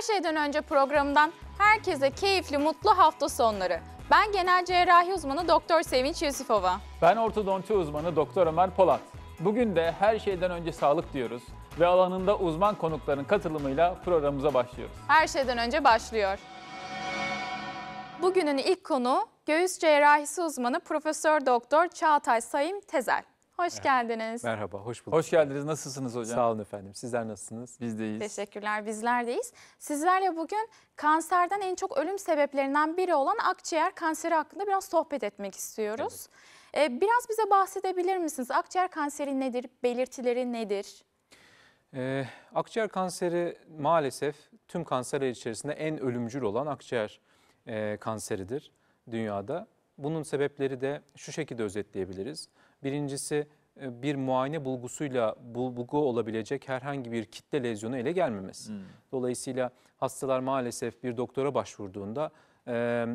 Her şeyden önce programdan herkese keyifli, mutlu hafta sonları. Ben genel cerrahi uzmanı Doktor Sevinç Yusifova. Ben ortodonti uzmanı Doktor Ömer Polat. Bugün de her şeyden önce sağlık diyoruz ve alanında uzman konukların katılımıyla programımıza başlıyoruz. Her şeyden önce başlıyor. Bugünün ilk konu göğüs cerrahisi uzmanı Profesör Doktor Çağatay Sayım Tezel. Hoş geldiniz. Merhaba, hoş bulduk. Hoş geldiniz. Nasılsınız hocam? Sağ olun efendim. Sizler nasılsınız? Biz deyiz. Teşekkürler. Bizler deyiz. Sizlerle bugün kanserden en çok ölüm sebeplerinden biri olan akciğer kanseri hakkında biraz sohbet etmek istiyoruz. Evet. Ee, biraz bize bahsedebilir misiniz? Akciğer kanseri nedir? Belirtileri nedir? Ee, akciğer kanseri maalesef tüm kanserler içerisinde en ölümcül olan akciğer e, kanseridir dünyada. Bunun sebepleri de şu şekilde özetleyebiliriz. Birincisi e, bir muayene bulgusuyla bulgu olabilecek herhangi bir kitle lezyonu ele gelmemesi. Hmm. Dolayısıyla hastalar maalesef bir doktora başvurduğunda e,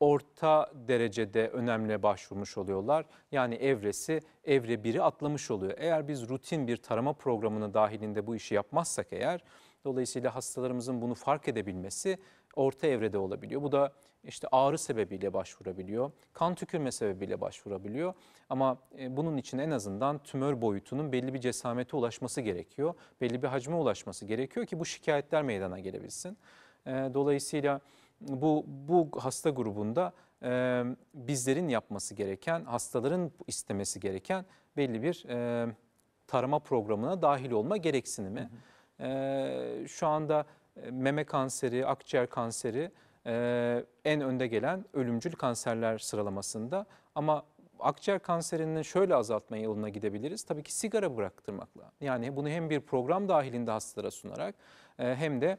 orta derecede önemli başvurmuş oluyorlar. Yani evresi evre 1'i atlamış oluyor. Eğer biz rutin bir tarama programının dahilinde bu işi yapmazsak eğer dolayısıyla hastalarımızın bunu fark edebilmesi orta evrede olabiliyor. Bu da işte ağrı sebebiyle başvurabiliyor, kan tükürme sebebiyle başvurabiliyor. Ama e, bunun için en azından tümör boyutunun belli bir cesamete ulaşması gerekiyor. Belli bir hacme ulaşması gerekiyor ki bu şikayetler meydana gelebilsin. E, dolayısıyla bu, bu hasta grubunda e, bizlerin yapması gereken, hastaların istemesi gereken belli bir tarama programına dahil olma gereksinimi. Hı hı. şu anda e, meme kanseri, akciğer kanseri e, en önde gelen ölümcül kanserler sıralamasında. Ama akciğer kanserini şöyle azaltma yoluna gidebiliriz. Tabii ki sigara bıraktırmakla. Yani bunu hem bir program dahilinde hastalara sunarak e, hem de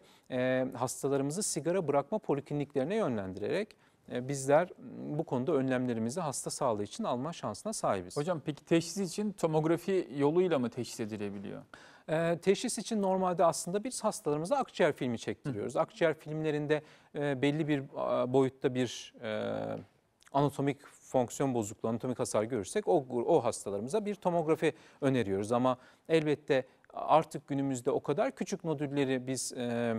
hastalarımızı sigara bırakma polikliniklerine yönlendirerek bizler bu konuda önlemlerimizi hasta sağlığı için alma şansına sahibiz. Hocam peki teşhis için tomografi yoluyla mı teşhis edilebiliyor? E, teşhis için normalde aslında biz hastalarımıza akciğer filmi çektiriyoruz. Hı. Akciğer filmlerinde e, belli bir e, boyutta bir e, anatomik fonksiyon bozukluğu, anatomik hasar görürsek o, o hastalarımıza bir tomografi öneriyoruz. Ama elbette artık günümüzde o kadar küçük nodülleri biz e,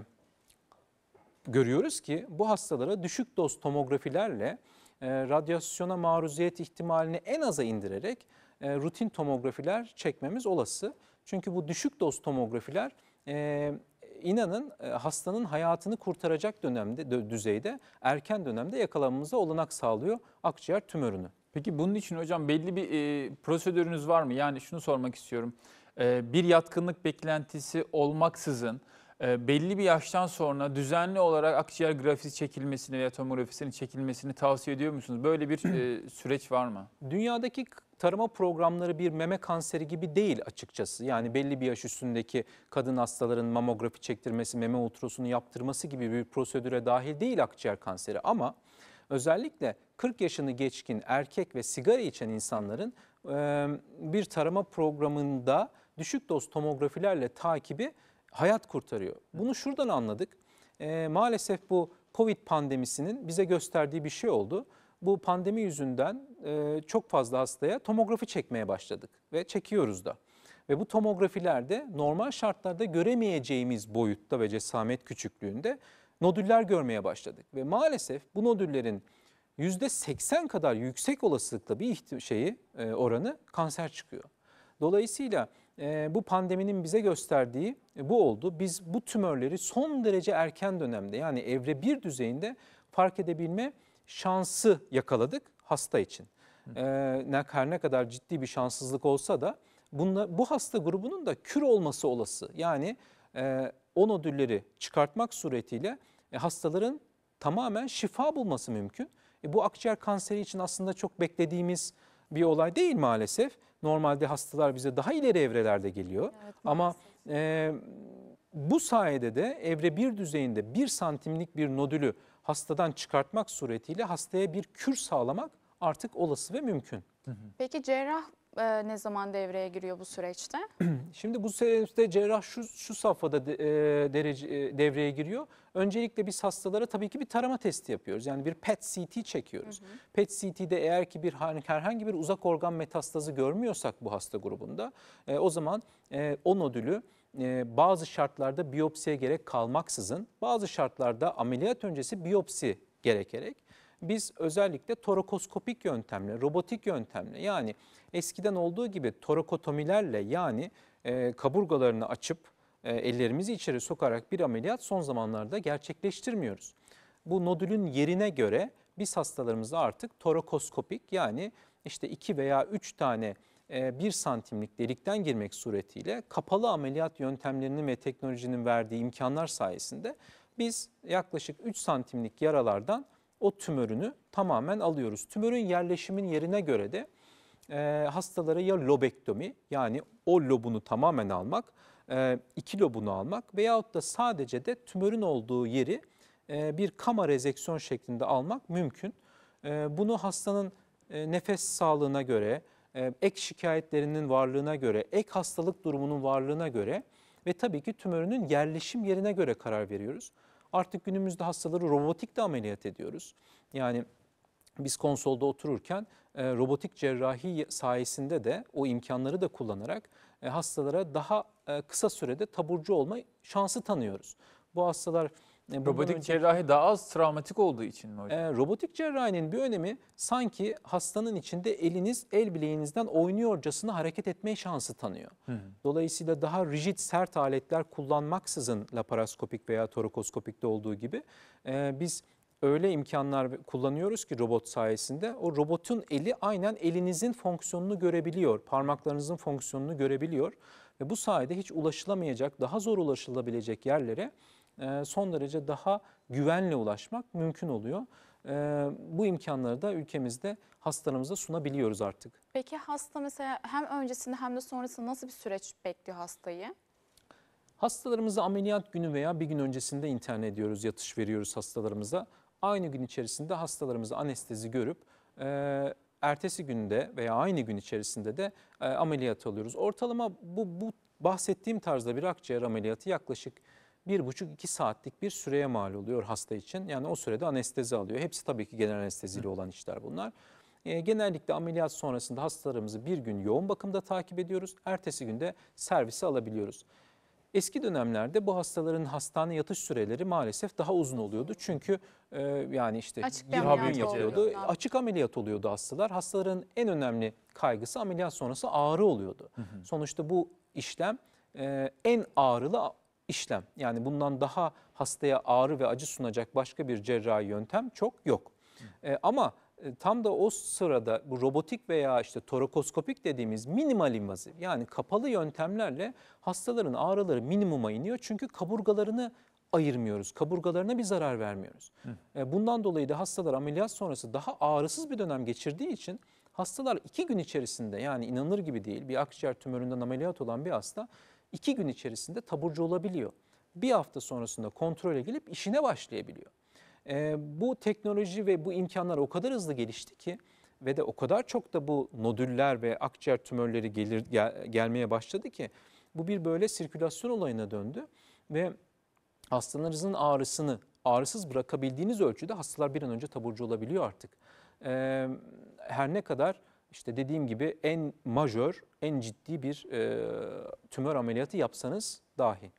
görüyoruz ki bu hastalara düşük doz tomografilerle e, radyasyona maruziyet ihtimalini en aza indirerek e, rutin tomografiler çekmemiz olası. Çünkü bu düşük doz tomografiler e, inanın e, hastanın hayatını kurtaracak dönemde düzeyde erken dönemde yakalamamıza olanak sağlıyor akciğer tümörünü. Peki bunun için hocam belli bir e, prosedürünüz var mı? Yani şunu sormak istiyorum. E, bir yatkınlık beklentisi olmaksızın e, belli bir yaştan sonra düzenli olarak akciğer grafisi çekilmesini veya tomografisinin çekilmesini tavsiye ediyor musunuz? Böyle bir e, süreç var mı? Dünyadaki tarama programları bir meme kanseri gibi değil açıkçası. Yani belli bir yaş üstündeki kadın hastaların mamografi çektirmesi, meme ultrasonu yaptırması gibi bir prosedüre dahil değil akciğer kanseri ama özellikle 40 yaşını geçkin erkek ve sigara içen insanların bir tarama programında düşük doz tomografilerle takibi hayat kurtarıyor. Bunu şuradan anladık. Maalesef bu Covid pandemisinin bize gösterdiği bir şey oldu bu pandemi yüzünden e, çok fazla hastaya tomografi çekmeye başladık ve çekiyoruz da. Ve bu tomografilerde normal şartlarda göremeyeceğimiz boyutta ve cesamet küçüklüğünde nodüller görmeye başladık. Ve maalesef bu nodüllerin %80 kadar yüksek olasılıkla bir şeyi e, oranı kanser çıkıyor. Dolayısıyla e, bu pandeminin bize gösterdiği e, bu oldu. Biz bu tümörleri son derece erken dönemde yani evre bir düzeyinde fark edebilme şansı yakaladık hasta için. E, ne her ne kadar ciddi bir şanssızlık olsa da bunla, bu hasta grubunun da kür olması olası. Yani e, o nodülleri çıkartmak suretiyle e, hastaların tamamen şifa bulması mümkün. E, bu akciğer kanseri için aslında çok beklediğimiz bir olay değil maalesef. Normalde hastalar bize daha ileri evrelerde geliyor. Evet, Ama e, bu sayede de evre bir düzeyinde bir santimlik bir nodülü hastadan çıkartmak suretiyle hastaya bir kür sağlamak artık olası ve mümkün. Peki cerrah e, ne zaman devreye giriyor bu süreçte? Şimdi bu süreçte cerrah şu, şu safhada de, e, derece, e, devreye giriyor. Öncelikle biz hastalara tabii ki bir tarama testi yapıyoruz. Yani bir PET CT çekiyoruz. Hı hı. PET CT'de eğer ki bir hani herhangi bir uzak organ metastazı görmüyorsak bu hasta grubunda e, o zaman e, o nodülü ee, bazı şartlarda biyopsiye gerek kalmaksızın bazı şartlarda ameliyat öncesi biyopsi gerekerek biz özellikle torakoskopik yöntemle, robotik yöntemle yani eskiden olduğu gibi torakotomilerle yani e, kaburgalarını açıp e, ellerimizi içeri sokarak bir ameliyat son zamanlarda gerçekleştirmiyoruz. Bu nodülün yerine göre biz hastalarımızda artık torakoskopik yani işte iki veya üç tane e, bir santimlik delikten girmek suretiyle kapalı ameliyat yöntemlerinin ve teknolojinin verdiği imkanlar sayesinde biz yaklaşık 3 santimlik yaralardan o tümörünü tamamen alıyoruz. Tümörün yerleşimin yerine göre de e, hastalara ya lobektomi yani o lobunu tamamen almak, e, iki lobunu almak veyahut da sadece de tümörün olduğu yeri e, bir kama rezeksiyon şeklinde almak mümkün. E, bunu hastanın e, nefes sağlığına göre, ee, ek şikayetlerinin varlığına göre, ek hastalık durumunun varlığına göre ve tabii ki tümörünün yerleşim yerine göre karar veriyoruz. Artık günümüzde hastaları robotik de ameliyat ediyoruz. Yani biz konsolda otururken e, robotik cerrahi sayesinde de o imkanları da kullanarak e, hastalara daha e, kısa sürede taburcu olma şansı tanıyoruz. Bu hastalar e, robotik önce, cerrahi daha az travmatik olduğu için mi hocam? E, robotik cerrahinin bir önemi sanki hastanın içinde eliniz el bileğinizden oynuyorcasına hareket etme şansı tanıyor. hı. Dolayısıyla daha rigid sert aletler kullanmaksızın laparoskopik veya torakoskopikte olduğu gibi e, biz öyle imkanlar kullanıyoruz ki robot sayesinde o robotun eli aynen elinizin fonksiyonunu görebiliyor, parmaklarınızın fonksiyonunu görebiliyor ve bu sayede hiç ulaşılamayacak, daha zor ulaşılabilecek yerlere ee, son derece daha güvenle ulaşmak mümkün oluyor. Ee, bu imkanları da ülkemizde hastalarımıza sunabiliyoruz artık. Peki hasta mesela hem öncesinde hem de sonrasında nasıl bir süreç bekliyor hastayı? Hastalarımızı ameliyat günü veya bir gün öncesinde interne ediyoruz, yatış veriyoruz hastalarımıza. Aynı gün içerisinde hastalarımızı anestezi görüp e, ertesi günde veya aynı gün içerisinde de e, ameliyat alıyoruz. Ortalama bu, bu bahsettiğim tarzda bir akciğer ameliyatı yaklaşık 1,5-2 saatlik bir süreye mal oluyor hasta için. Yani o sürede anestezi alıyor. Hepsi tabii ki genel anesteziyle olan işler bunlar. E, genellikle ameliyat sonrasında hastalarımızı bir gün yoğun bakımda takip ediyoruz. Ertesi günde servise alabiliyoruz. Eski dönemlerde bu hastaların hastane yatış süreleri maalesef daha uzun oluyordu. Çünkü e, yani işte Açık bir 20 yapıyordu. oluyordu. Açık ameliyat oluyordu hastalar. Hastaların en önemli kaygısı ameliyat sonrası ağrı oluyordu. Hı hı. Sonuçta bu işlem e, en ağrılı işlem. Yani bundan daha hastaya ağrı ve acı sunacak başka bir cerrahi yöntem çok yok. E, ama e, tam da o sırada bu robotik veya işte torakoskopik dediğimiz minimal invaziv yani kapalı yöntemlerle hastaların ağrıları minimuma iniyor. Çünkü kaburgalarını ayırmıyoruz. Kaburgalarına bir zarar vermiyoruz. Hı. E, bundan dolayı da hastalar ameliyat sonrası daha ağrısız bir dönem geçirdiği için hastalar iki gün içerisinde yani inanılır gibi değil bir akciğer tümöründen ameliyat olan bir hasta iki gün içerisinde taburcu olabiliyor. Bir hafta sonrasında kontrole gelip işine başlayabiliyor. E, bu teknoloji ve bu imkanlar o kadar hızlı gelişti ki ve de o kadar çok da bu nodüller ve akciğer tümörleri gelir gel, gelmeye başladı ki bu bir böyle sirkülasyon olayına döndü ve hastalarınızın ağrısını ağrısız bırakabildiğiniz ölçüde hastalar bir an önce taburcu olabiliyor artık. E, her ne kadar işte dediğim gibi en majör, en ciddi bir e, tümör ameliyatı yapsanız dahi.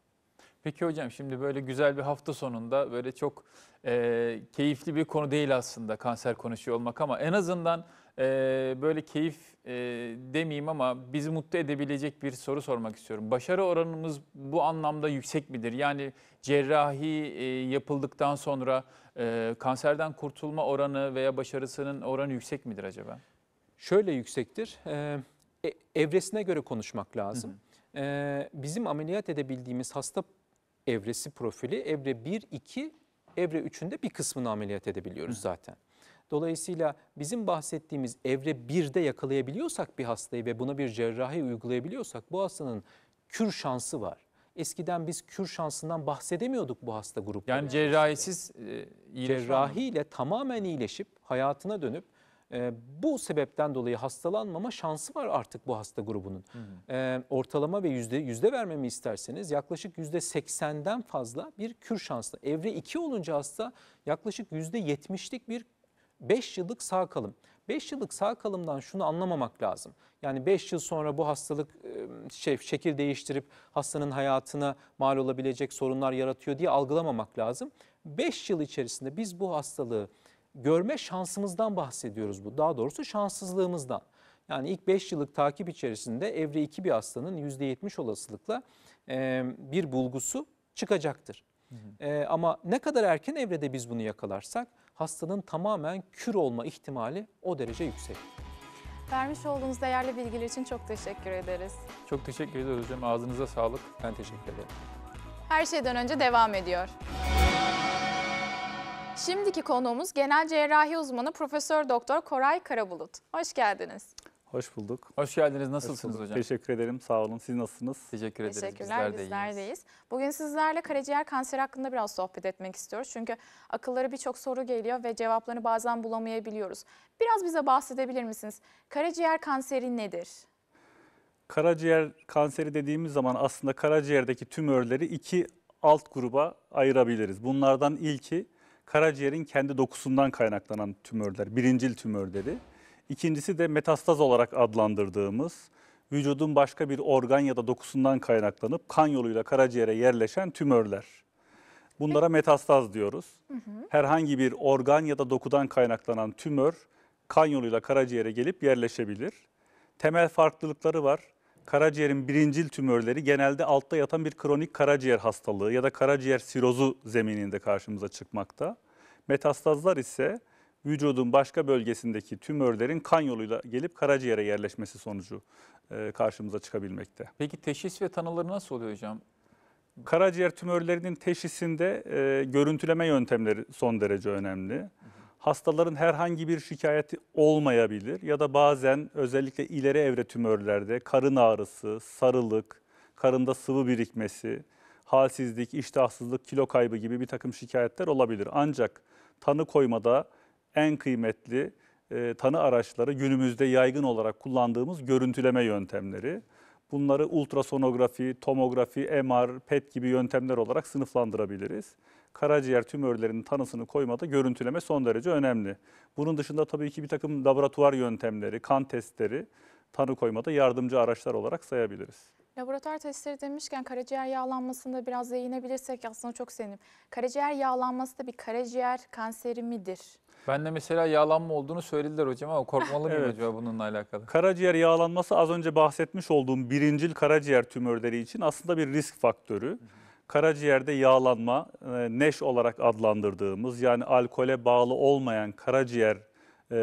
Peki hocam şimdi böyle güzel bir hafta sonunda böyle çok e, keyifli bir konu değil aslında kanser konuşuyor olmak ama en azından e, böyle keyif e, demeyeyim ama bizi mutlu edebilecek bir soru sormak istiyorum. Başarı oranımız bu anlamda yüksek midir? Yani cerrahi e, yapıldıktan sonra e, kanserden kurtulma oranı veya başarısının oranı yüksek midir acaba? şöyle yüksektir. Ee, e, evresine göre konuşmak lazım. Hı hı. Ee, bizim ameliyat edebildiğimiz hasta evresi profili evre 1, 2, evre 3'ünde bir kısmını ameliyat edebiliyoruz Hı. zaten. Dolayısıyla bizim bahsettiğimiz evre 1'de yakalayabiliyorsak bir hastayı ve buna bir cerrahi uygulayabiliyorsak bu hastanın kür şansı var. Eskiden biz kür şansından bahsedemiyorduk bu hasta grupları. Yani cerrahisiz e, iyileşme. Cerrahiyle tamamen iyileşip hayatına dönüp ee, bu sebepten dolayı hastalanmama şansı var artık bu hasta grubunun. Hmm. E, ortalama ve yüzde, yüzde vermemi isterseniz yaklaşık yüzde seksenden fazla bir kür şanslı. Evre 2 olunca hasta yaklaşık yüzde yetmişlik bir 5 yıllık sağ kalım. 5 yıllık sağ kalımdan şunu anlamamak lazım. Yani 5 yıl sonra bu hastalık e, şey, şekil değiştirip hastanın hayatına mal olabilecek sorunlar yaratıyor diye algılamamak lazım. 5 yıl içerisinde biz bu hastalığı görme şansımızdan bahsediyoruz bu. Daha doğrusu şanssızlığımızdan. Yani ilk 5 yıllık takip içerisinde evre 2 bir hastanın %70 olasılıkla e, bir bulgusu çıkacaktır. Hı hı. E, ama ne kadar erken evrede biz bunu yakalarsak hastanın tamamen kür olma ihtimali o derece yüksek. Vermiş olduğunuz değerli bilgiler için çok teşekkür ederiz. Çok teşekkür ederiz hocam. Ağzınıza sağlık. Ben teşekkür ederim. Her şeyden önce devam ediyor. Şimdiki konuğumuz genel cerrahi uzmanı Profesör Doktor Koray Karabulut. Hoş geldiniz. Hoş bulduk. Hoş geldiniz. Nasılsınız Hoş bulduk. hocam? Teşekkür ederim. Sağ olun. Siz nasılsınız? Teşekkür ederiz. Teşekkürler. Bizler de bizler Bugün sizlerle karaciğer kanseri hakkında biraz sohbet etmek istiyoruz. Çünkü akıllara birçok soru geliyor ve cevaplarını bazen bulamayabiliyoruz. Biraz bize bahsedebilir misiniz? Karaciğer kanseri nedir? Karaciğer kanseri dediğimiz zaman aslında karaciğerdeki tümörleri iki alt gruba ayırabiliriz. Bunlardan ilki karaciğerin kendi dokusundan kaynaklanan tümörler, birincil tümörleri. İkincisi de metastaz olarak adlandırdığımız vücudun başka bir organ ya da dokusundan kaynaklanıp kan yoluyla karaciğere yerleşen tümörler. Bunlara metastaz diyoruz. Herhangi bir organ ya da dokudan kaynaklanan tümör kan yoluyla karaciğere gelip yerleşebilir. Temel farklılıkları var karaciğerin birincil tümörleri genelde altta yatan bir kronik karaciğer hastalığı ya da karaciğer sirozu zemininde karşımıza çıkmakta. Metastazlar ise vücudun başka bölgesindeki tümörlerin kan yoluyla gelip karaciğere yerleşmesi sonucu e, karşımıza çıkabilmekte. Peki teşhis ve tanıları nasıl oluyor hocam? Karaciğer tümörlerinin teşhisinde e, görüntüleme yöntemleri son derece önemli hastaların herhangi bir şikayeti olmayabilir ya da bazen özellikle ileri evre tümörlerde karın ağrısı, sarılık, karında sıvı birikmesi, halsizlik, iştahsızlık, kilo kaybı gibi bir takım şikayetler olabilir. Ancak tanı koymada en kıymetli e, tanı araçları günümüzde yaygın olarak kullandığımız görüntüleme yöntemleri. Bunları ultrasonografi, tomografi, MR, PET gibi yöntemler olarak sınıflandırabiliriz karaciğer tümörlerinin tanısını koymada görüntüleme son derece önemli. Bunun dışında tabii ki bir takım laboratuvar yöntemleri, kan testleri tanı koymada yardımcı araçlar olarak sayabiliriz. Laboratuvar testleri demişken karaciğer yağlanmasında biraz değinebilirsek aslında çok sevinirim. Karaciğer yağlanması da bir karaciğer kanseri midir? Ben de mesela yağlanma olduğunu söylediler hocam ama korkmalı mıyım evet. acaba bununla alakalı? Karaciğer yağlanması az önce bahsetmiş olduğum birincil karaciğer tümörleri için aslında bir risk faktörü. Hı hı karaciğerde yağlanma, e, neş olarak adlandırdığımız yani alkole bağlı olmayan karaciğer e,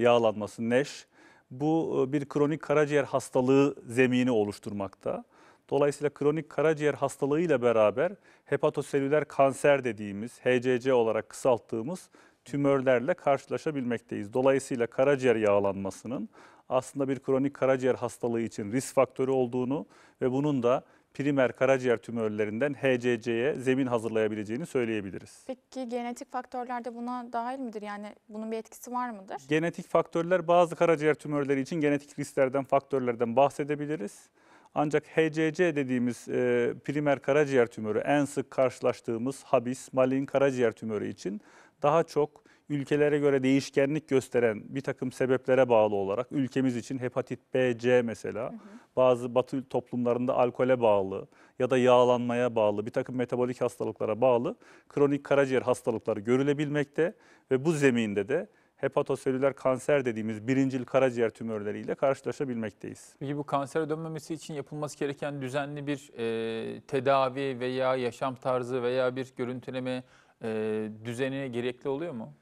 yağlanması neş. Bu e, bir kronik karaciğer hastalığı zemini oluşturmakta. Dolayısıyla kronik karaciğer hastalığıyla beraber hepatoselüler kanser dediğimiz, HCC olarak kısalttığımız tümörlerle karşılaşabilmekteyiz. Dolayısıyla karaciğer yağlanmasının aslında bir kronik karaciğer hastalığı için risk faktörü olduğunu ve bunun da primer karaciğer tümörlerinden HCC'ye zemin hazırlayabileceğini söyleyebiliriz. Peki genetik faktörler de buna dahil midir? Yani bunun bir etkisi var mıdır? Genetik faktörler bazı karaciğer tümörleri için genetik risklerden, faktörlerden bahsedebiliriz. Ancak HCC dediğimiz e, primer karaciğer tümörü en sık karşılaştığımız habis, Malign karaciğer tümörü için daha çok ülkelere göre değişkenlik gösteren bir takım sebeplere bağlı olarak ülkemiz için hepatit B, C mesela hı hı. bazı batı toplumlarında alkole bağlı ya da yağlanmaya bağlı bir takım metabolik hastalıklara bağlı kronik karaciğer hastalıkları görülebilmekte ve bu zeminde de hepatoselüler kanser dediğimiz birincil karaciğer tümörleriyle karşılaşabilmekteyiz. Peki bu kansere dönmemesi için yapılması gereken düzenli bir e, tedavi veya yaşam tarzı veya bir görüntüleme e, düzenine gerekli oluyor mu?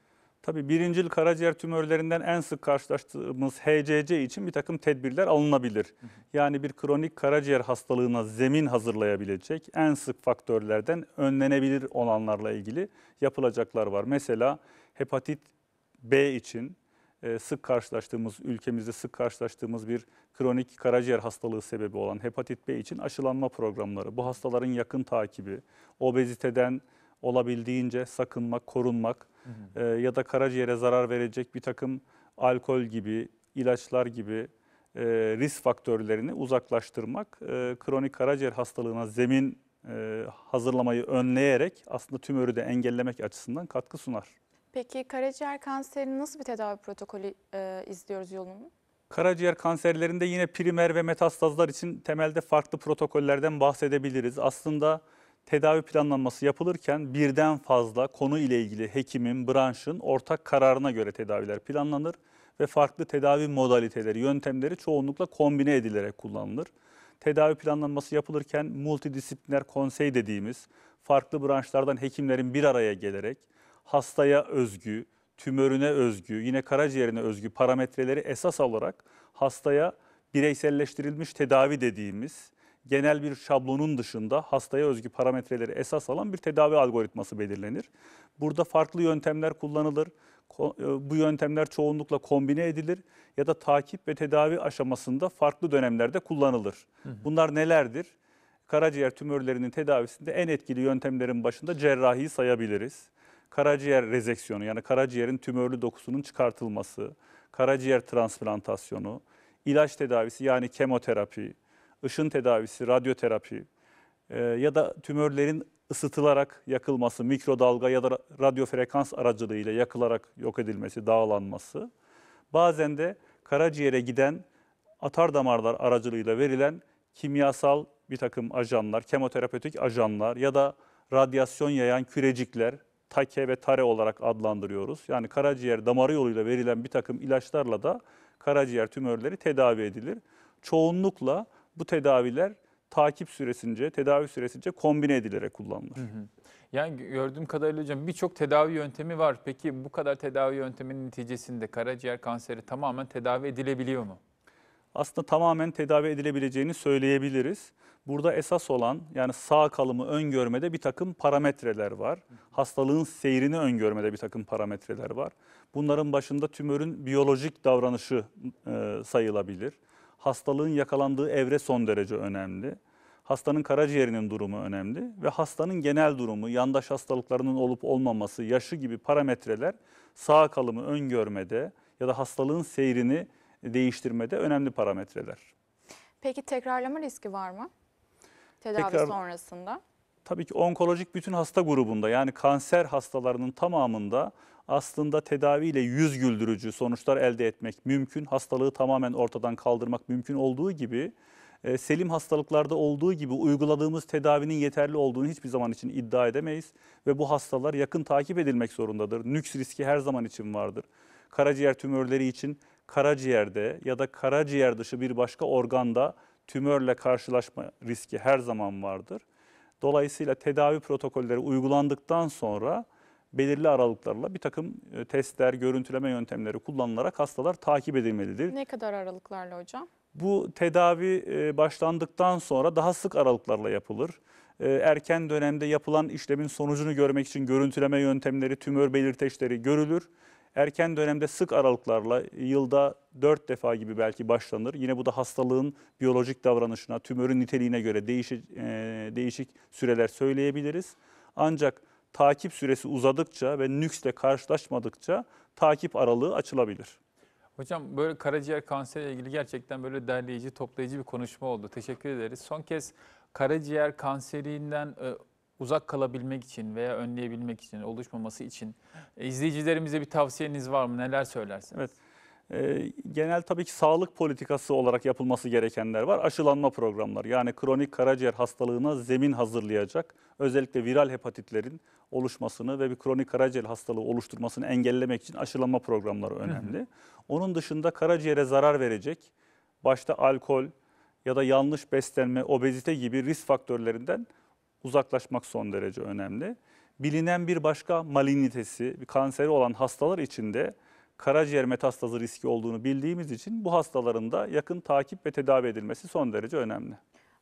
Tabii birincil karaciğer tümörlerinden en sık karşılaştığımız HCC için bir takım tedbirler alınabilir. Yani bir kronik karaciğer hastalığına zemin hazırlayabilecek en sık faktörlerden önlenebilir olanlarla ilgili yapılacaklar var. Mesela hepatit B için e, sık karşılaştığımız, ülkemizde sık karşılaştığımız bir kronik karaciğer hastalığı sebebi olan hepatit B için aşılanma programları, bu hastaların yakın takibi, obeziteden olabildiğince sakınmak, korunmak hı hı. E, ya da karaciğere zarar verecek bir takım alkol gibi, ilaçlar gibi e, risk faktörlerini uzaklaştırmak, e, kronik karaciğer hastalığına zemin e, hazırlamayı önleyerek aslında tümörü de engellemek açısından katkı sunar. Peki karaciğer kanserini nasıl bir tedavi protokolü e, izliyoruz yolunu? Karaciğer kanserlerinde yine primer ve metastazlar için temelde farklı protokollerden bahsedebiliriz. Aslında tedavi planlanması yapılırken birden fazla konu ile ilgili hekimin, branşın ortak kararına göre tedaviler planlanır ve farklı tedavi modaliteleri, yöntemleri çoğunlukla kombine edilerek kullanılır. Tedavi planlanması yapılırken multidisipliner konsey dediğimiz farklı branşlardan hekimlerin bir araya gelerek hastaya özgü, tümörüne özgü, yine karaciğerine özgü parametreleri esas alarak hastaya bireyselleştirilmiş tedavi dediğimiz genel bir şablonun dışında hastaya özgü parametreleri esas alan bir tedavi algoritması belirlenir. Burada farklı yöntemler kullanılır. E, bu yöntemler çoğunlukla kombine edilir ya da takip ve tedavi aşamasında farklı dönemlerde kullanılır. Bunlar nelerdir? Karaciğer tümörlerinin tedavisinde en etkili yöntemlerin başında cerrahiyi sayabiliriz. Karaciğer rezeksiyonu yani karaciğerin tümörlü dokusunun çıkartılması, karaciğer transplantasyonu, ilaç tedavisi yani kemoterapi, ışın tedavisi, radyoterapi e, ya da tümörlerin ısıtılarak yakılması, mikrodalga ya da radyo frekans aracılığıyla yakılarak yok edilmesi, dağılanması. Bazen de karaciğere giden atar damarlar aracılığıyla verilen kimyasal bir takım ajanlar, kemoterapötik ajanlar ya da radyasyon yayan kürecikler, take ve tare olarak adlandırıyoruz. Yani karaciğer damarı yoluyla verilen bir takım ilaçlarla da karaciğer tümörleri tedavi edilir. Çoğunlukla bu tedaviler takip süresince, tedavi süresince kombine edilerek kullanılır. Hı hı. Yani gördüğüm kadarıyla hocam birçok tedavi yöntemi var. Peki bu kadar tedavi yönteminin neticesinde karaciğer kanseri tamamen tedavi edilebiliyor mu? Aslında tamamen tedavi edilebileceğini söyleyebiliriz. Burada esas olan yani sağ kalımı öngörmede bir takım parametreler var. Hastalığın seyrini öngörmede bir takım parametreler var. Bunların başında tümörün biyolojik davranışı e, sayılabilir hastalığın yakalandığı evre son derece önemli. Hastanın karaciğerinin durumu önemli ve hastanın genel durumu, yandaş hastalıklarının olup olmaması, yaşı gibi parametreler sağ kalımı öngörmede ya da hastalığın seyrini değiştirmede önemli parametreler. Peki tekrarlama riski var mı? Tedavi Tekrar, sonrasında? Tabii ki onkolojik bütün hasta grubunda yani kanser hastalarının tamamında aslında tedaviyle yüz güldürücü sonuçlar elde etmek mümkün. Hastalığı tamamen ortadan kaldırmak mümkün olduğu gibi e, selim hastalıklarda olduğu gibi uyguladığımız tedavinin yeterli olduğunu hiçbir zaman için iddia edemeyiz ve bu hastalar yakın takip edilmek zorundadır. Nüks riski her zaman için vardır. Karaciğer tümörleri için karaciğerde ya da karaciğer dışı bir başka organda tümörle karşılaşma riski her zaman vardır. Dolayısıyla tedavi protokolleri uygulandıktan sonra belirli aralıklarla bir takım e, testler, görüntüleme yöntemleri kullanılarak hastalar takip edilmelidir. Ne kadar aralıklarla hocam? Bu tedavi e, başlandıktan sonra daha sık aralıklarla yapılır. E, erken dönemde yapılan işlemin sonucunu görmek için görüntüleme yöntemleri, tümör belirteçleri görülür. Erken dönemde sık aralıklarla yılda 4 defa gibi belki başlanır. Yine bu da hastalığın biyolojik davranışına, tümörün niteliğine göre değişik, değişik süreler söyleyebiliriz. Ancak takip süresi uzadıkça ve nüksle karşılaşmadıkça takip aralığı açılabilir. Hocam böyle karaciğer kanseriyle ilgili gerçekten böyle derleyici, toplayıcı bir konuşma oldu. Teşekkür ederiz. Son kez karaciğer kanserinden e, uzak kalabilmek için veya önleyebilmek için, oluşmaması için e, izleyicilerimize bir tavsiyeniz var mı? Neler söylersiniz? Evet. Ee, genel tabii ki sağlık politikası olarak yapılması gerekenler var. Aşılanma programları yani kronik karaciğer hastalığına zemin hazırlayacak özellikle viral hepatitlerin oluşmasını ve bir kronik karaciğer hastalığı oluşturmasını engellemek için aşılanma programları önemli. Hı hı. Onun dışında karaciğere zarar verecek başta alkol ya da yanlış beslenme, obezite gibi risk faktörlerinden uzaklaşmak son derece önemli. Bilinen bir başka malignitesi, bir kanseri olan hastalar içinde karaciğer metastazı riski olduğunu bildiğimiz için bu hastaların da yakın takip ve tedavi edilmesi son derece önemli.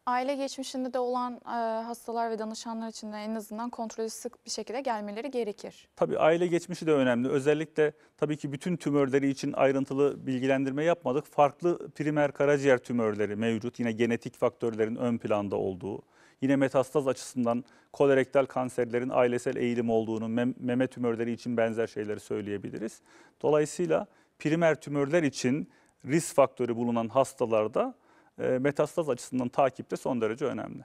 Aile geçmişinde de olan e, hastalar ve danışanlar için de en azından kontrolü sık bir şekilde gelmeleri gerekir. Tabii aile geçmişi de önemli. Özellikle tabii ki bütün tümörleri için ayrıntılı bilgilendirme yapmadık. Farklı primer karaciğer tümörleri mevcut. Yine genetik faktörlerin ön planda olduğu Yine metastaz açısından kolorektal kanserlerin ailesel eğilim olduğunu, mem meme tümörleri için benzer şeyleri söyleyebiliriz. Dolayısıyla primer tümörler için risk faktörü bulunan hastalarda e, metastaz açısından takip de son derece önemli.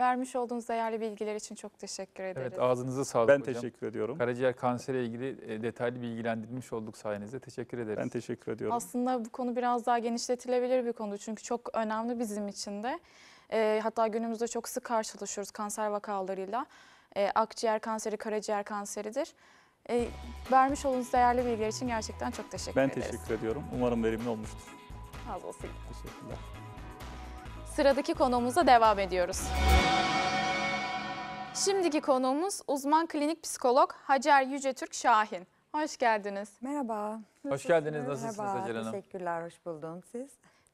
Vermiş olduğunuz değerli bilgiler için çok teşekkür ederiz. Evet ağzınıza sağlık ben hocam. Ben teşekkür ediyorum. Karaciğer kanseriyle ilgili e, detaylı bilgilendirilmiş olduk sayenizde. Teşekkür ederiz. Ben teşekkür ediyorum. Aslında bu konu biraz daha genişletilebilir bir konu çünkü çok önemli bizim için de. E, hatta günümüzde çok sık karşılaşıyoruz kanser vakalarıyla. E, akciğer kanseri, karaciğer kanseridir. E, vermiş olduğunuz değerli bilgiler için gerçekten çok teşekkür ben ederiz. Ben teşekkür ediyorum. Umarım verimli olmuştur. Az olsun. Teşekkürler. Sıradaki konuğumuza devam ediyoruz. Şimdiki konuğumuz uzman klinik psikolog Hacer Yücetürk Şahin. Hoş geldiniz. Merhaba. Hoş geldiniz. Nasılsınız Merhaba, Hacer Hanım? Teşekkürler, hoş buldum. Siz?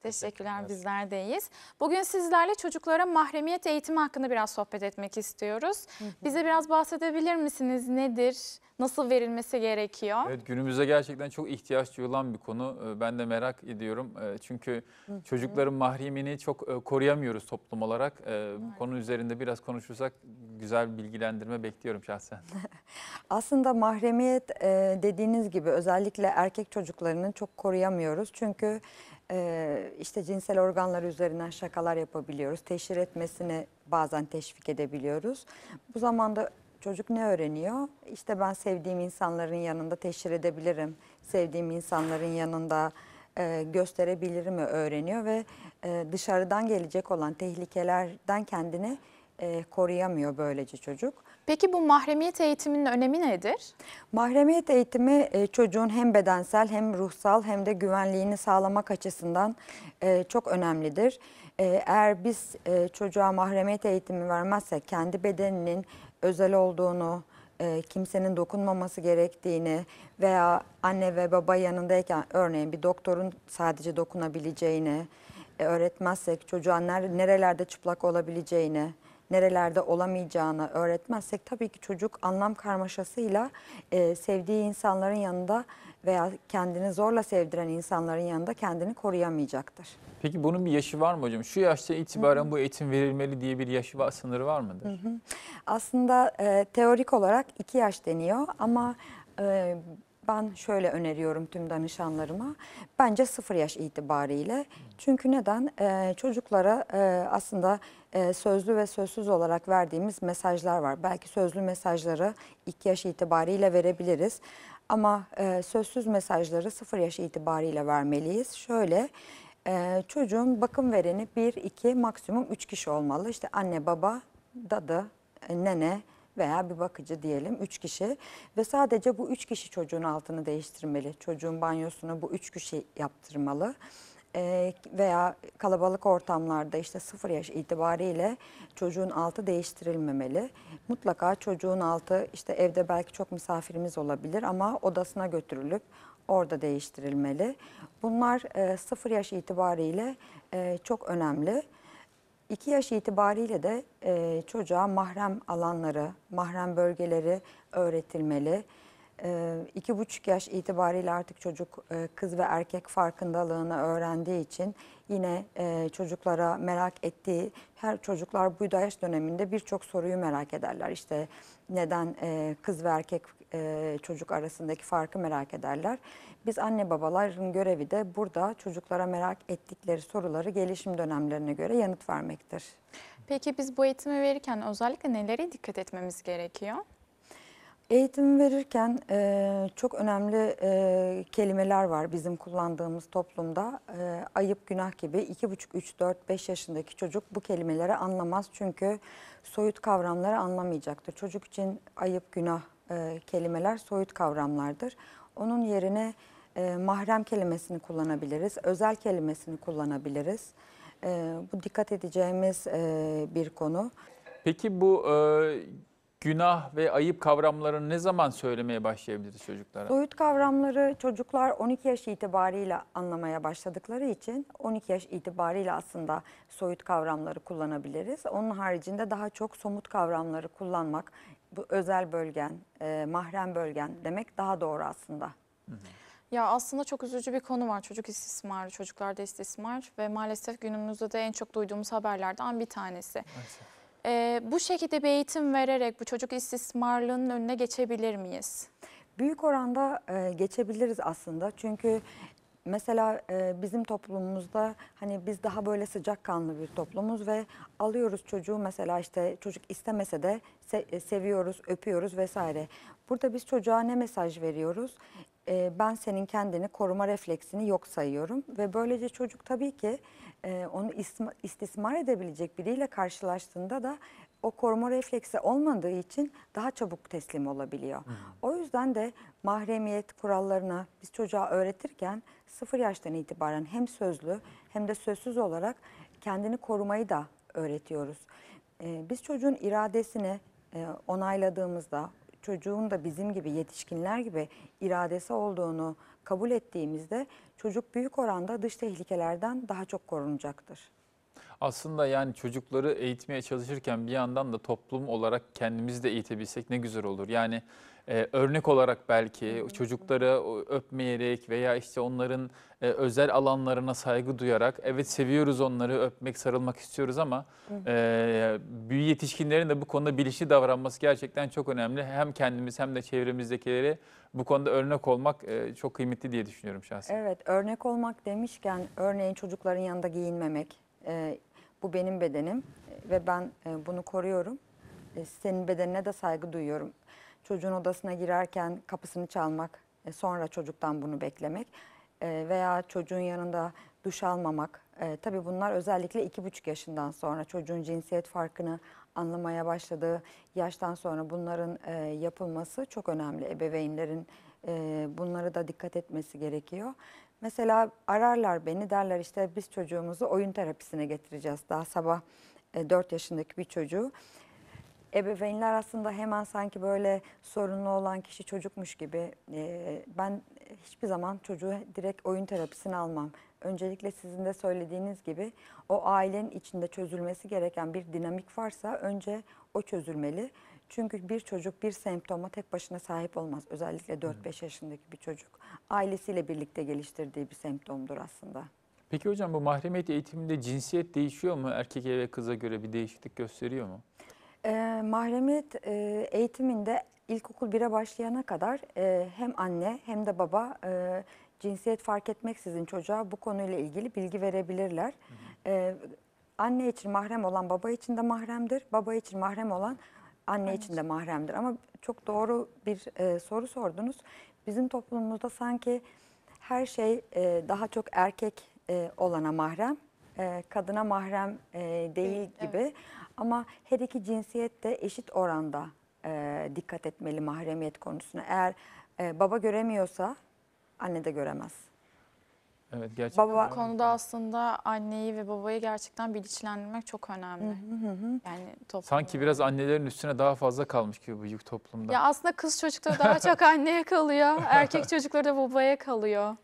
Teşekkürler bizler deyiz. Bugün sizlerle çocuklara mahremiyet eğitimi hakkında biraz sohbet etmek istiyoruz. Bize biraz bahsedebilir misiniz? Nedir? Nasıl verilmesi gerekiyor? Evet günümüzde gerçekten çok ihtiyaç duyulan bir konu. Ee, ben de merak ediyorum. Ee, çünkü çocukların mahremini çok e, koruyamıyoruz toplum olarak. Ee, bu konu üzerinde biraz konuşursak güzel bilgilendirme bekliyorum şahsen. Aslında mahremiyet e, dediğiniz gibi özellikle erkek çocuklarını çok koruyamıyoruz. Çünkü e, işte cinsel organlar üzerinden şakalar yapabiliyoruz. Teşhir etmesini bazen teşvik edebiliyoruz. Bu zamanda çocuk ne öğreniyor? İşte ben sevdiğim insanların yanında teşhir edebilirim. Sevdiğim insanların yanında e, mi öğreniyor ve e, dışarıdan gelecek olan tehlikelerden kendini e, koruyamıyor böylece çocuk. Peki bu mahremiyet eğitiminin önemi nedir? Mahremiyet eğitimi e, çocuğun hem bedensel hem ruhsal hem de güvenliğini sağlamak açısından e, çok önemlidir. E, eğer biz çocuğa mahremiyet eğitimi vermezsek kendi bedeninin özel olduğunu, kimsenin dokunmaması gerektiğini veya anne ve baba yanındayken örneğin bir doktorun sadece dokunabileceğini, öğretmezsek çocuğa nerelerde çıplak olabileceğini, nerelerde olamayacağını öğretmezsek tabii ki çocuk anlam karmaşasıyla e, sevdiği insanların yanında veya kendini zorla sevdiren insanların yanında kendini koruyamayacaktır. Peki bunun bir yaşı var mı hocam? Şu yaşta itibaren Hı -hı. bu eğitim verilmeli diye bir yaşı var, sınırı var mıdır? Hı -hı. Aslında e, teorik olarak iki yaş deniyor ama e, ben şöyle öneriyorum tüm danışanlarıma. Bence sıfır yaş itibariyle. Çünkü neden? E, çocuklara e, aslında e, sözlü ve sözsüz olarak verdiğimiz mesajlar var. Belki sözlü mesajları 2 yaş itibariyle verebiliriz. Ama e, sözsüz mesajları 0 yaş itibariyle vermeliyiz. Şöyle e, çocuğun bakım vereni 1, 2, maksimum 3 kişi olmalı. İşte anne, baba, dadı, e, nene, veya bir bakıcı diyelim 3 kişi ve sadece bu 3 kişi çocuğun altını değiştirmeli. Çocuğun banyosunu bu 3 kişi yaptırmalı. Ee, veya kalabalık ortamlarda işte 0 yaş itibariyle çocuğun altı değiştirilmemeli. Mutlaka çocuğun altı işte evde belki çok misafirimiz olabilir ama odasına götürülüp orada değiştirilmeli. Bunlar e, 0 yaş itibariyle e, çok önemli. 2 yaş itibariyle de e, çocuğa mahrem alanları, mahrem bölgeleri öğretilmeli. Ee, iki buçuk yaş itibariyle artık çocuk e, kız ve erkek farkındalığını öğrendiği için yine e, çocuklara merak ettiği her çocuklar bu yaş döneminde birçok soruyu merak ederler. İşte neden e, kız ve erkek çocuk arasındaki farkı merak ederler. Biz anne babaların görevi de burada çocuklara merak ettikleri soruları gelişim dönemlerine göre yanıt vermektir. Peki biz bu eğitimi verirken özellikle nelere dikkat etmemiz gerekiyor? Eğitim verirken e, çok önemli e, kelimeler var bizim kullandığımız toplumda. E, ayıp, günah gibi 2,5, 3, 4, 5 yaşındaki çocuk bu kelimeleri anlamaz. Çünkü soyut kavramları anlamayacaktır. Çocuk için ayıp, günah e, kelimeler soyut kavramlardır. Onun yerine e, mahrem kelimesini kullanabiliriz, özel kelimesini kullanabiliriz. E, bu dikkat edeceğimiz e, bir konu. Peki bu... E günah ve ayıp kavramlarını ne zaman söylemeye başlayabiliriz çocuklara? Soyut kavramları çocuklar 12 yaş itibariyle anlamaya başladıkları için 12 yaş itibariyle aslında soyut kavramları kullanabiliriz. Onun haricinde daha çok somut kavramları kullanmak, bu özel bölgen, e, mahrem bölgen demek daha doğru aslında. Ya aslında çok üzücü bir konu var çocuk istismarı, çocuklarda istismar ve maalesef günümüzde de en çok duyduğumuz haberlerden bir tanesi. Maalesef. E, bu şekilde bir eğitim vererek bu çocuk istismarlığının önüne geçebilir miyiz? Büyük oranda e, geçebiliriz aslında çünkü mesela e, bizim toplumumuzda hani biz daha böyle sıcakkanlı bir toplumuz ve alıyoruz çocuğu mesela işte çocuk istemese de se e, seviyoruz, öpüyoruz vesaire. Burada biz çocuğa ne mesaj veriyoruz? E, ben senin kendini koruma refleksini yok sayıyorum ve böylece çocuk tabii ki e, onu istismar edebilecek biriyle karşılaştığında da o koruma refleksi olmadığı için daha çabuk teslim olabiliyor. Hı. Hmm. O yüzden de mahremiyet kurallarına biz çocuğa öğretirken sıfır yaştan itibaren hem sözlü hem de sözsüz olarak kendini korumayı da öğretiyoruz. Ee, biz çocuğun iradesini e, onayladığımızda çocuğun da bizim gibi yetişkinler gibi iradesi olduğunu kabul ettiğimizde çocuk büyük oranda dış tehlikelerden daha çok korunacaktır aslında yani çocukları eğitmeye çalışırken bir yandan da toplum olarak kendimizi de eğitebilsek ne güzel olur. Yani e, örnek olarak belki çocukları öpmeyerek veya işte onların e, özel alanlarına saygı duyarak evet seviyoruz onları öpmek sarılmak istiyoruz ama e, büyü yetişkinlerin de bu konuda bilinçli davranması gerçekten çok önemli. Hem kendimiz hem de çevremizdekileri bu konuda örnek olmak e, çok kıymetli diye düşünüyorum şahsen. Evet örnek olmak demişken örneğin çocukların yanında giyinmemek, ee, bu benim bedenim e, ve ben e, bunu koruyorum. E, senin bedenine de saygı duyuyorum. Çocuğun odasına girerken kapısını çalmak, sonra çocuktan bunu beklemek veya çocuğun yanında duş almamak. tabii bunlar özellikle iki buçuk yaşından sonra çocuğun cinsiyet farkını anlamaya başladığı yaştan sonra bunların yapılması çok önemli. Ebeveynlerin bunlara da dikkat etmesi gerekiyor. Mesela ararlar beni derler işte biz çocuğumuzu oyun terapisine getireceğiz. Daha sabah e, 4 yaşındaki bir çocuğu. Ebeveynler aslında hemen sanki böyle sorunlu olan kişi çocukmuş gibi. E, ben hiçbir zaman çocuğu direkt oyun terapisine almam. Öncelikle sizin de söylediğiniz gibi o ailenin içinde çözülmesi gereken bir dinamik varsa önce o çözülmeli. Çünkü bir çocuk bir semptoma tek başına sahip olmaz. Özellikle 4-5 yaşındaki bir çocuk. Ailesiyle birlikte geliştirdiği bir semptomdur aslında. Peki hocam bu mahremiyet eğitiminde cinsiyet değişiyor mu? Erkeğe ve kıza göre bir değişiklik gösteriyor mu? E, mahremiyet e, eğitiminde ilkokul 1'e başlayana kadar e, hem anne hem de baba e, cinsiyet fark etmeksizin çocuğa bu konuyla ilgili bilgi verebilirler. Hı hı. E, anne için mahrem olan baba için de mahremdir, baba için mahrem olan anne için de mahremdir. Ama çok doğru bir e, soru sordunuz. Bizim toplumumuzda sanki her şey e, daha çok erkek e, olana mahrem, e, kadına mahrem e, değil evet. gibi. Ama her iki cinsiyet de eşit oranda e, dikkat etmeli mahremiyet konusuna. Eğer e, baba göremiyorsa anne de göremez. Evet gerçekten. Baba Bu konuda aslında anneyi ve babayı gerçekten bilinçlendirmek çok önemli. Yani toplumda. Sanki biraz annelerin üstüne daha fazla kalmış gibi bu yük toplumda. Ya aslında kız çocukları daha çok anneye kalıyor, erkek çocukları da babaya kalıyor.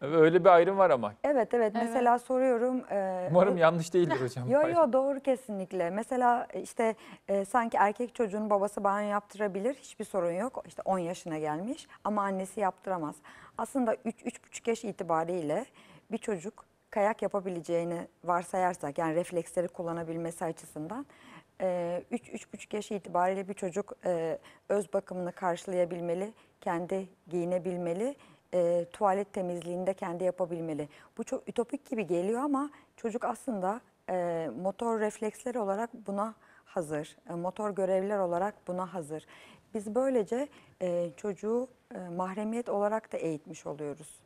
Öyle bir ayrım var ama. Evet evet, mesela soruyorum. e, Umarım yanlış değildir hocam. Yo yo doğru kesinlikle. Mesela e, işte e, sanki erkek çocuğun babası banyo yaptırabilir. Hiçbir sorun yok. İşte 10 yaşına gelmiş ama annesi yaptıramaz aslında 3-3,5 yaş itibariyle bir çocuk kayak yapabileceğini varsayarsak yani refleksleri kullanabilmesi açısından 3-3,5 e, yaş itibariyle bir çocuk e, öz bakımını karşılayabilmeli, kendi giyinebilmeli, e, tuvalet temizliğini de kendi yapabilmeli. Bu çok ütopik gibi geliyor ama çocuk aslında motor refleksleri olarak buna hazır, motor görevler olarak buna hazır. Biz böylece e, çocuğu e, mahremiyet olarak da eğitmiş oluyoruz.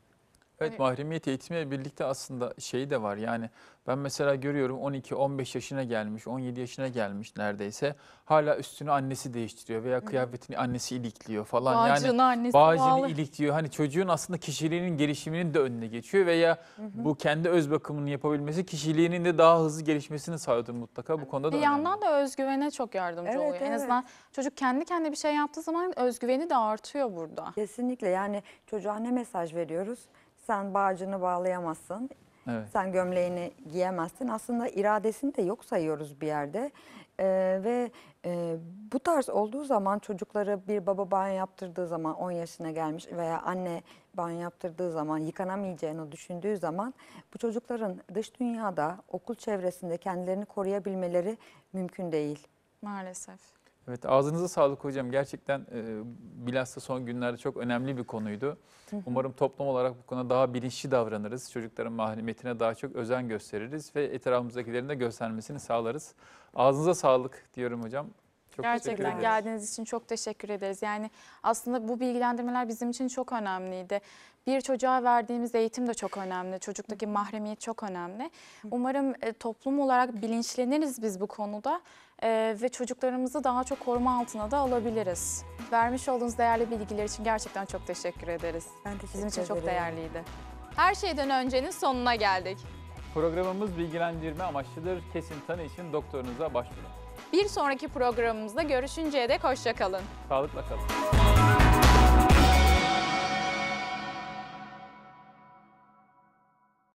Evet hani mahremiyet eğitimiyle birlikte aslında şey de var yani ben mesela görüyorum 12-15 yaşına gelmiş 17 yaşına gelmiş neredeyse hala üstünü annesi değiştiriyor veya kıyafetini annesi ilikliyor falan. Bağcığını yani annesi bağcığını bağlı. ilikliyor hani çocuğun aslında kişiliğinin gelişiminin de önüne geçiyor veya hı hı. bu kendi öz bakımını yapabilmesi kişiliğinin de daha hızlı gelişmesini sağlıyordur mutlaka bu konuda da Bir önemli. yandan da özgüvene çok yardımcı Evet, oluyor. En azından çocuk kendi kendi bir şey yaptığı zaman özgüveni de artıyor burada. Kesinlikle yani çocuğa ne mesaj veriyoruz? sen bağcını bağlayamazsın. Evet. Sen gömleğini giyemezsin. Aslında iradesini de yok sayıyoruz bir yerde. Ee, ve e, bu tarz olduğu zaman çocukları bir baba banyo yaptırdığı zaman 10 yaşına gelmiş veya anne banyo yaptırdığı zaman yıkanamayacağını düşündüğü zaman bu çocukların dış dünyada okul çevresinde kendilerini koruyabilmeleri mümkün değil. Maalesef. Evet ağzınıza sağlık hocam. Gerçekten e, bilhassa son günlerde çok önemli bir konuydu. Hı hı. Umarım toplum olarak bu konuda daha bilinçli davranırız. Çocukların mahremiyetine daha çok özen gösteririz ve etrafımızdakilerin de göstermesini sağlarız. Ağzınıza sağlık diyorum hocam. Çok Gerçekten geldiğiniz için çok teşekkür ederiz. Yani aslında bu bilgilendirmeler bizim için çok önemliydi. Bir çocuğa verdiğimiz eğitim de çok önemli. Çocuktaki mahremiyet çok önemli. Umarım toplum olarak bilinçleniriz biz bu konuda e, ve çocuklarımızı daha çok koruma altına da alabiliriz. Vermiş olduğunuz değerli bilgiler için gerçekten çok teşekkür ederiz. Ben teşekkür Bizim için çok değerliydi. Her şeyden öncenin sonuna geldik. Programımız bilgilendirme amaçlıdır. Kesin tanı için doktorunuza başvurun. Bir sonraki programımızda görüşünceye dek hoşçakalın. Sağlıkla kalın.